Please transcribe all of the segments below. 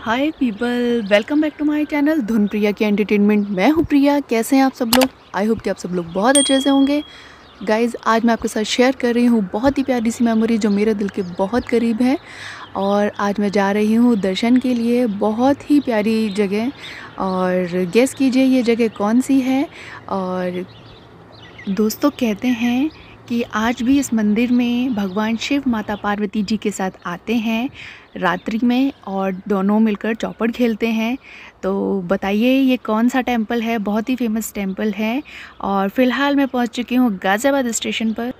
Hi people welcome back to my channel Dhun Priya की entertainment मैं हूँ प्रिया कैसे हैं आप सब लोग आई होप कि आप सब लोग बहुत अच्छे से होंगे गाइज़ आज मैं आपके साथ शेयर कर रही हूँ बहुत ही प्यारी सी मेमोरी जो मेरे दिल के बहुत करीब है और आज मैं जा रही हूँ दर्शन के लिए बहुत ही प्यारी जगह और गेस कीजिए ये जगह कौन सी है और दोस्तों कहते हैं कि आज भी इस मंदिर में भगवान शिव माता पार्वती जी के साथ आते हैं रात्रि में और दोनों मिलकर चौपड़ खेलते हैं तो बताइए ये कौन सा टेम्पल है बहुत ही फेमस टेम्पल है और फ़िलहाल मैं पहुंच चुकी हूँ गाज़ियाबाद स्टेशन पर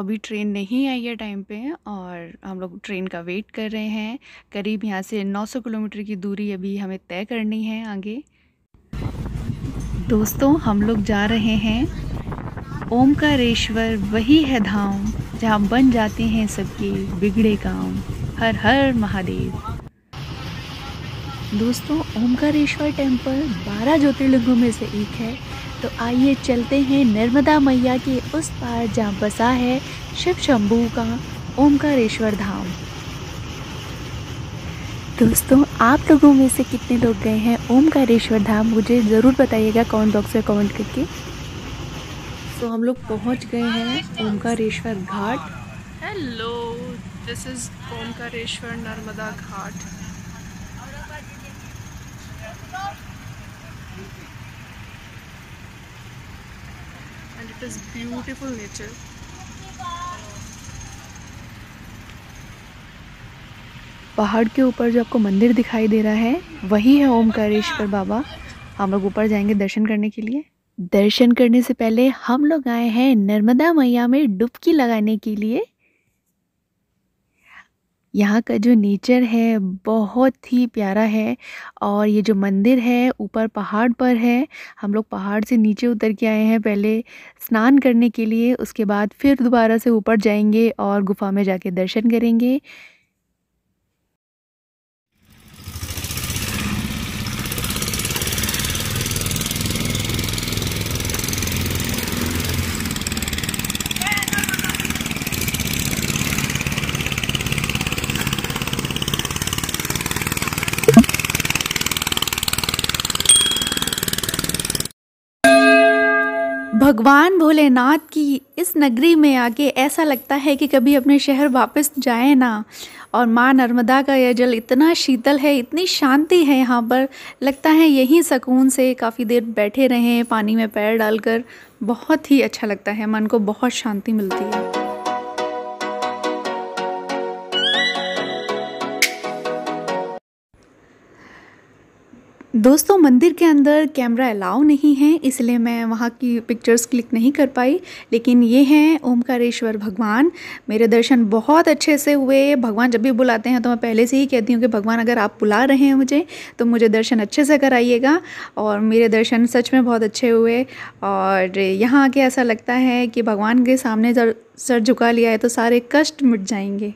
अभी ट्रेन नहीं आई है टाइम पे और हम लोग ट्रेन का वेट कर रहे हैं करीब यहाँ से 900 किलोमीटर की दूरी अभी हमें तय करनी है आगे दोस्तों हम लोग जा रहे हैं ओमकारेश्वर वही है धाम जहाँ बन जाते हैं सबके बिगड़े काम हर हर महादेव दोस्तों ओमकारेश्वर टेम्पल बारह ज्योतिर्लिंगों में से एक है तो आइए चलते हैं नर्मदा मैया के उस पार जहाँ बसा है शिव शंभू का ओमकारेश्वर धाम दोस्तों आप लोगों में से कितने लोग गए हैं ओमकारेश्वर धाम मुझे ज़रूर बताइएगा कमेंट बॉक्स में कमेंट करके तो हम लोग पहुँच गए हैं Omkareshwar ghat hello this is Omkareshwar Narmada ghat this beautiful nature. पहाड़ के ऊपर जो आपको मंदिर दिखाई दे रहा है वही है ओमकारेश्वर बाबा हम लोग ऊपर जाएंगे दर्शन करने के लिए दर्शन करने से पहले हम लोग आए हैं नर्मदा मैया में डुबकी लगाने के लिए यहाँ का जो नेचर है बहुत ही प्यारा है और ये जो मंदिर है ऊपर पहाड़ पर है हम लोग पहाड़ से नीचे उतर के आए हैं पहले स्नान करने के लिए उसके बाद फिर दोबारा से ऊपर जाएंगे और गुफा में जाके दर्शन करेंगे भगवान भोलेनाथ की इस नगरी में आके ऐसा लगता है कि कभी अपने शहर वापस जाए ना और माँ नर्मदा का यह जल इतना शीतल है इतनी शांति है यहाँ पर लगता है यहीं सकून से काफ़ी देर बैठे रहें पानी में पैर डालकर बहुत ही अच्छा लगता है मन को बहुत शांति मिलती है दोस्तों मंदिर के अंदर कैमरा अलाउ नहीं है इसलिए मैं वहाँ की पिक्चर्स क्लिक नहीं कर पाई लेकिन ये हैं ओमकारेश्वर भगवान मेरे दर्शन बहुत अच्छे से हुए भगवान जब भी बुलाते हैं तो मैं पहले से ही कहती हूँ कि भगवान अगर आप बुला रहे हैं मुझे तो मुझे दर्शन अच्छे से कराइएगा और मेरे दर्शन सच में बहुत अच्छे हुए और यहाँ आके ऐसा लगता है कि भगवान के सामने सर झुका लिया है तो सारे कष्ट मिट जाएंगे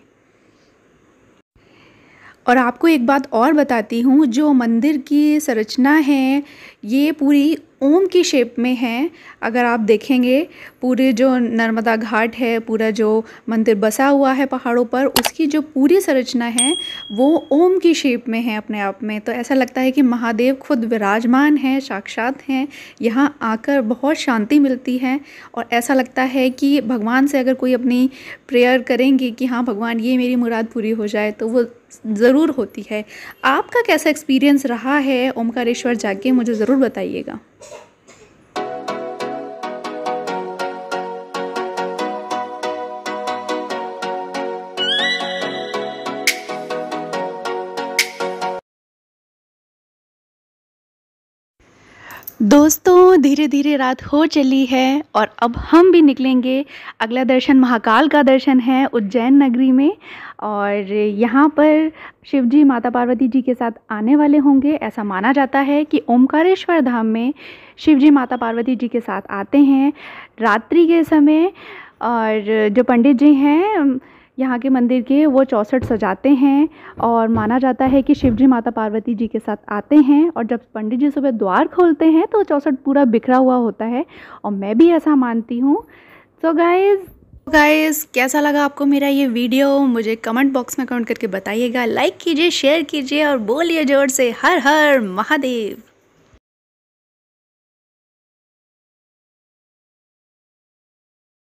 और आपको एक बात और बताती हूँ जो मंदिर की संरचना है ये पूरी ओम की शेप में है अगर आप देखेंगे पूरे जो नर्मदा घाट है पूरा जो मंदिर बसा हुआ है पहाड़ों पर उसकी जो पूरी संरचना है वो ओम की शेप में है अपने आप में तो ऐसा लगता है कि महादेव खुद विराजमान हैं साक्षात हैं यहाँ आकर बहुत शांति मिलती है और ऐसा लगता है कि भगवान से अगर कोई अपनी प्रेयर करेंगे कि हाँ भगवान ये मेरी मुराद पूरी हो जाए तो वो ज़रूर होती है आपका कैसा एक्सपीरियंस रहा है ओमकारेश्वर जाके मुझे ज़रूर बताइएगा दोस्तों धीरे धीरे रात हो चली है और अब हम भी निकलेंगे अगला दर्शन महाकाल का दर्शन है उज्जैन नगरी में और यहाँ पर शिव जी माता पार्वती जी के साथ आने वाले होंगे ऐसा माना जाता है कि ओमकारेश्वर धाम में शिव जी माता पार्वती जी के साथ आते हैं रात्रि के समय और जो पंडित जी हैं यहाँ के मंदिर के वो चौसठ सजाते हैं और माना जाता है कि शिवजी माता पार्वती जी के साथ आते हैं और जब पंडित जी सुबह द्वार खोलते हैं तो चौसठ पूरा बिखरा हुआ होता है और मैं भी ऐसा मानती हूँ सो गाइज़ गाइज कैसा लगा आपको मेरा ये वीडियो मुझे कमेंट बॉक्स में कमेंट करके बताइएगा लाइक कीजिए शेयर कीजिए और बोलिए जोर से हर हर महादेव